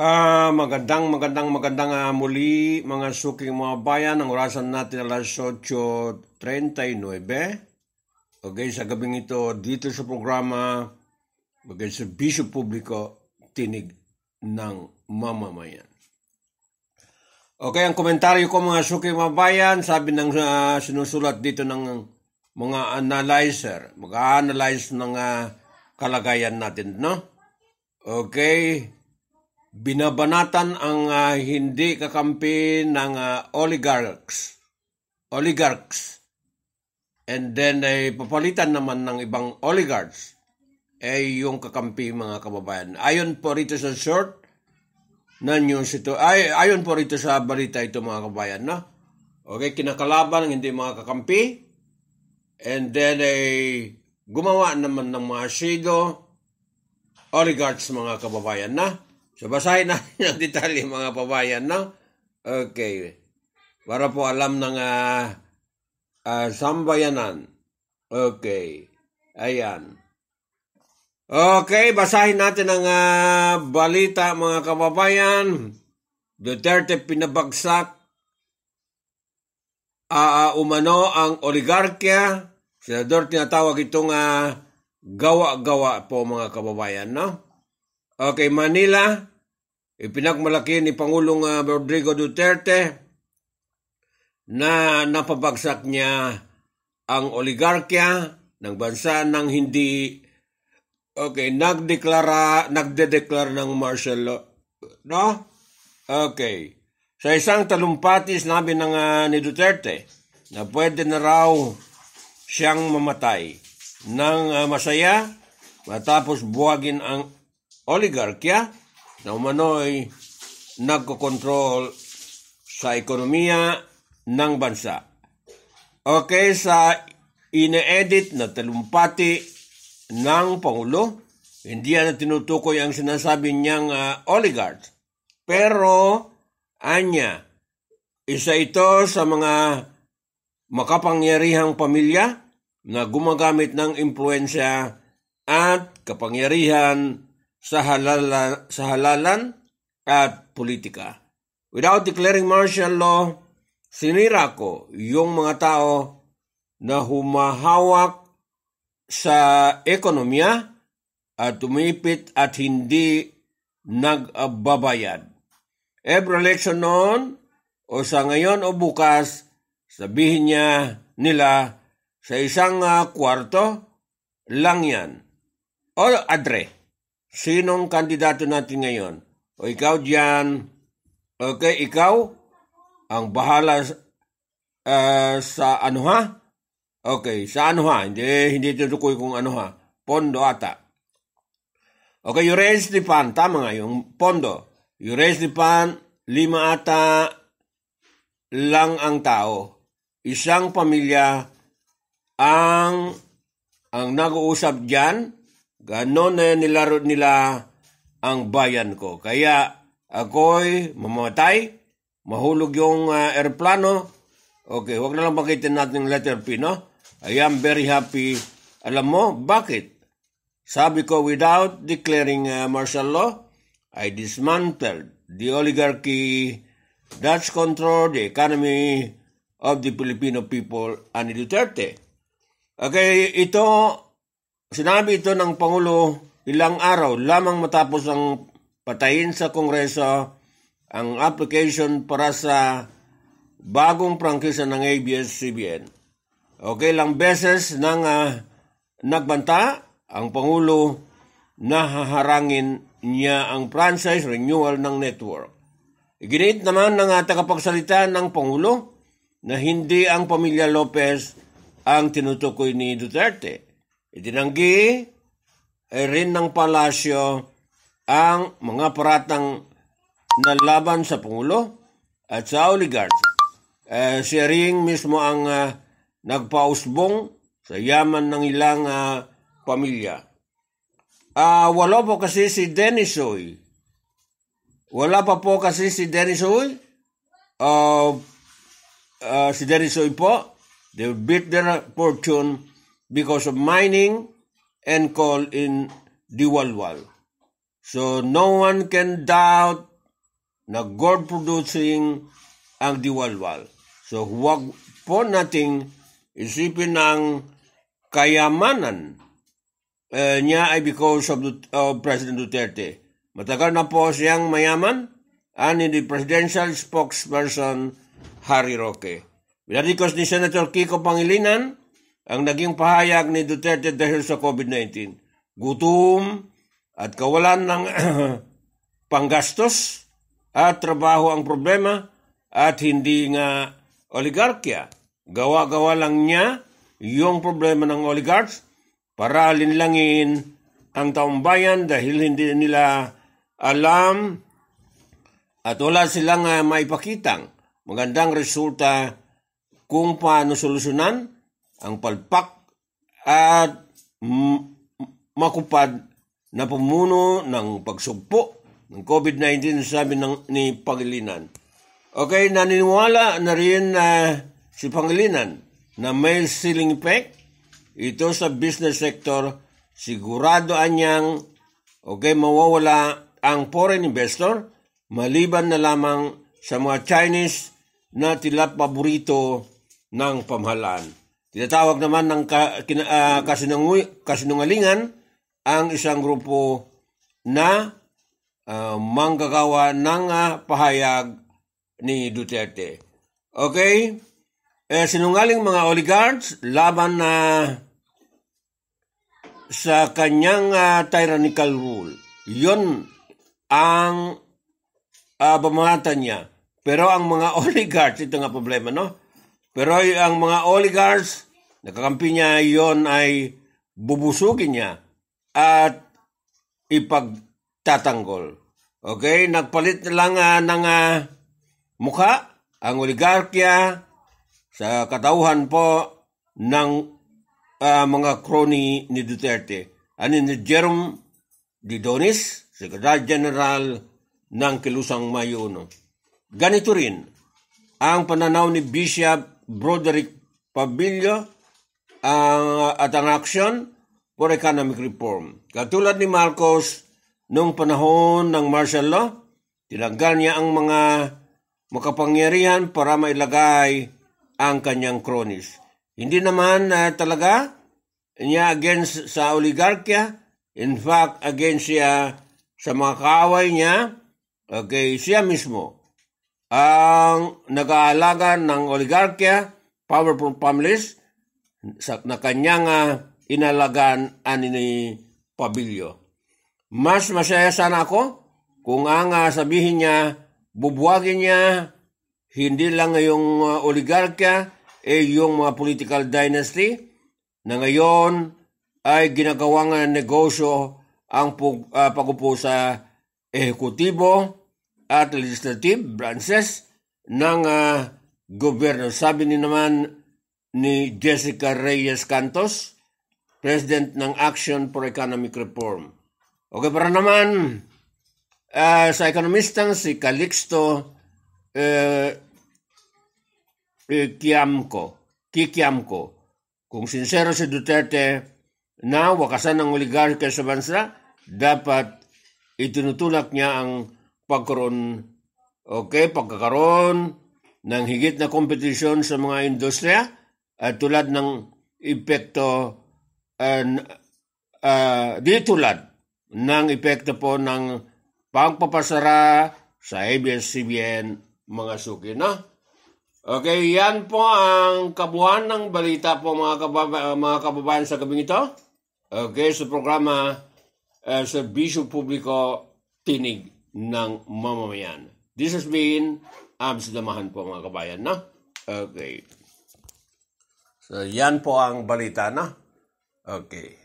Ah, uh, magandang magandang magandang uh, muli mga suking mga bayan. Ang orasan natin alas 8.39. Okay, sa gabing ito dito sa programa Bagay sa Bisyo Publiko Tinig ng Mamamayan. Okay, ang komentaryo ko mga suking mga bayan, sabi ng uh, sinusulat dito ng mga analyzer, mag-analyze ng uh, kalagayan natin, no? Okay, binabanatan ang uh, hindi kakampi ng uh, oligarchs. Oligarchs. And then ay eh, papalitan naman ng ibang oligarchs ay eh, yung kakampi mga kababayan. Ayon po rito sa short na news ito. Ay, ayon po rito sa balita ito mga kababayan. No? Okay, kinakalaban ng hindi mga kakampi. And then ay eh, gumawa naman ng mga shido oligarchs mga kababayan na. So basahin natin ang detalye mga pabayan, no? Okay. Para po alam ng uh, uh, sambayanan. Okay. Ayan. Okay, basahin natin ang uh, balita mga kababayan. Duterte pinabagsak uh, umano ang oligarkya. Senador, tinatawag itong uh, gawa-gawa po mga kababayan, no? Okay, Manila, ipinagmalaki ni Pangulong ah, Rodrigo Duterte na napabagsak niya ang oligarkya ng bansa nang hindi okay, nagdeklara, nagdedeklara ng martial law. No? Okay. Sa isang talumpati, sinabi ng uh, ni Duterte na pwede na raw siyang mamatay ng uh, masaya matapos buwagin ang oligarkya na umano'y nagkokontrol sa ekonomiya ng bansa. Okay, sa ine-edit na talumpati ng Pangulo, hindi yan tinutukoy ang sinasabi niyang uh, oligarch. Pero, anya, isa ito sa mga makapangyarihang pamilya na gumagamit ng impluensya at kapangyarihan sa, halala, sa halalan at politika. Without declaring martial law, sinira ko yung mga tao na humahawak sa ekonomiya at tumipit at hindi nagbabayad. Every election noon o sa ngayon o bukas, sabihin niya nila sa isang uh, kwarto lang yan. O adre. Sinong kandidato natin ngayon? O ikaw diyan, okay, ikaw ang bahala uh, sa ano ha? Okay, sa ano ha? Hindi, hindi tutukoy kung ano ha. Pondo ata. Okay, you Yurel Stefan. Tama nga yung pondo. You raise Yurel Stefan, lima ata lang ang tao. Isang pamilya ang ang nag-uusap diyan Ganon na nilaro nila ang bayan ko. Kaya ako'y mamatay, mahulog yung uh, aeroplano. Okay, wag na lang pakitin natin yung letter P, no? I am very happy. Alam mo, bakit? Sabi ko, without declaring uh, martial law, I dismantled the oligarchy that controlled the economy of the Filipino people and Duterte. Okay, ito Sinabi ito ng Pangulo ilang araw lamang matapos ang patayin sa Kongreso ang application para sa bagong prangkisa ng ABS-CBN. Okay lang beses nang uh, nagbanta ang Pangulo na haharangin niya ang franchise renewal ng network. Iginit naman ng uh, tagapagsalita ng Pangulo na hindi ang pamilya Lopez ang tinutukoy ni Duterte Itinanggi ay rin ng palasyo ang mga paratang na laban sa Pangulo at sa oligarch. Eh, si Ring mismo ang uh, nagpausbong sa yaman ng ilang uh, pamilya. Uh, ah, wala po kasi si Denisoy. Wala pa po kasi si Denisoy. Uh, uh, si Denisoy po, they beat their fortune because of mining and coal in Diwalwal. So no one can doubt na gold producing ang Diwalwal. So huwag po nating isipin ang kayamanan uh, niya ay because of, the, uh, President Duterte. Matagal na po siyang mayaman ani the presidential spokesperson Harry Roque. Binarikos ni Senator Kiko Pangilinan ang naging pahayag ni Duterte dahil sa COVID-19. Gutom at kawalan ng panggastos at trabaho ang problema at hindi nga oligarkya. Gawa-gawa lang niya yung problema ng oligarchs para linlangin ang taong bayan dahil hindi nila alam at wala silang ah, maipakitang magandang resulta kung paano solusyonan ang palpak at makupad na pumuno ng pagsugpo ng COVID-19 sabi ng, ni Pangilinan. Okay, naniniwala na rin na ah, si Pangilinan na may ceiling effect ito sa business sector sigurado anyang okay mawawala ang foreign investor maliban na lamang sa mga Chinese na tila paborito ng pamahalaan. Tinatawag naman ng ka, kina, uh, ah, kasinungu, kasinungalingan ang isang grupo na uh, manggagawa ng uh, pahayag ni Duterte. Okay? Eh, sinungaling mga oligarchs laban na sa kanyang uh, tyrannical rule. Yon ang uh, bamahatan niya. Pero ang mga oligarchs, ito nga problema, no? Pero ang mga oligarchs, nakakampi niya yon ay bubusugin niya at ipagtatanggol. Okay, nagpalit na lang uh, ng uh, mukha ang oligarkya sa katauhan po ng uh, mga crony ni Duterte. Ano ni Jerome Didonis, Secretary General ng Kilusang Mayo Ganito rin ang pananaw ni Bishop Broderick Pabillo ang, at ang action for economic reform. Katulad ni Marcos noong panahon ng martial law, tinanggal niya ang mga makapangyarihan para mailagay ang kanyang cronies. Hindi naman uh, talaga niya against sa oligarkya, in fact against siya sa mga kaaway niya, okay, siya mismo ang nag-aalaga ng oligarkya, powerful families, sa, na kanyang uh, inalagaan ani ni Pabilio. Mas masaya sana ako kung ang uh, sabihin niya, bubuwagin niya, hindi lang yung uh, oligarkya, eh yung mga political dynasty na ngayon ay ginagawang negosyo ang pag, uh, ah, pag-upo sa ehekutibo, at legislative branches ng uh, gobyerno. Sabi ni naman ni Jessica Reyes Cantos, President ng Action for Economic Reform. Okay, para naman uh, sa ekonomistang si Calixto uh, eh, uh, eh, Kiamko, Kikiamko, kung sinsero si Duterte na wakasan ng oligarka sa bansa, dapat itinutulak niya ang pagkaroon okay, pagkakaroon ng higit na kompetisyon sa mga industriya at tulad ng epekto uh, uh, di tulad ng epekto po ng pagpapasara sa ABS-CBN mga suki na. Okay, yan po ang kabuhan ng balita po mga, kababa, mga kababayan sa gabing ito. Okay, sa programa uh, eh, Servisyo Publiko Tinig ng mamamayan. This has been Abs Damahan po mga kabayan no? Okay. So yan po ang balita no? Okay.